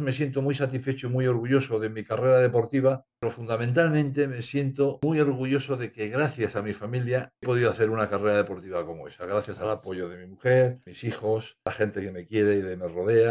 me siento muy satisfecho, muy orgulloso de mi carrera deportiva, pero fundamentalmente me siento muy orgulloso de que gracias a mi familia he podido hacer una carrera deportiva como esa, gracias al apoyo de mi mujer, mis hijos, la gente que me quiere y que me rodea,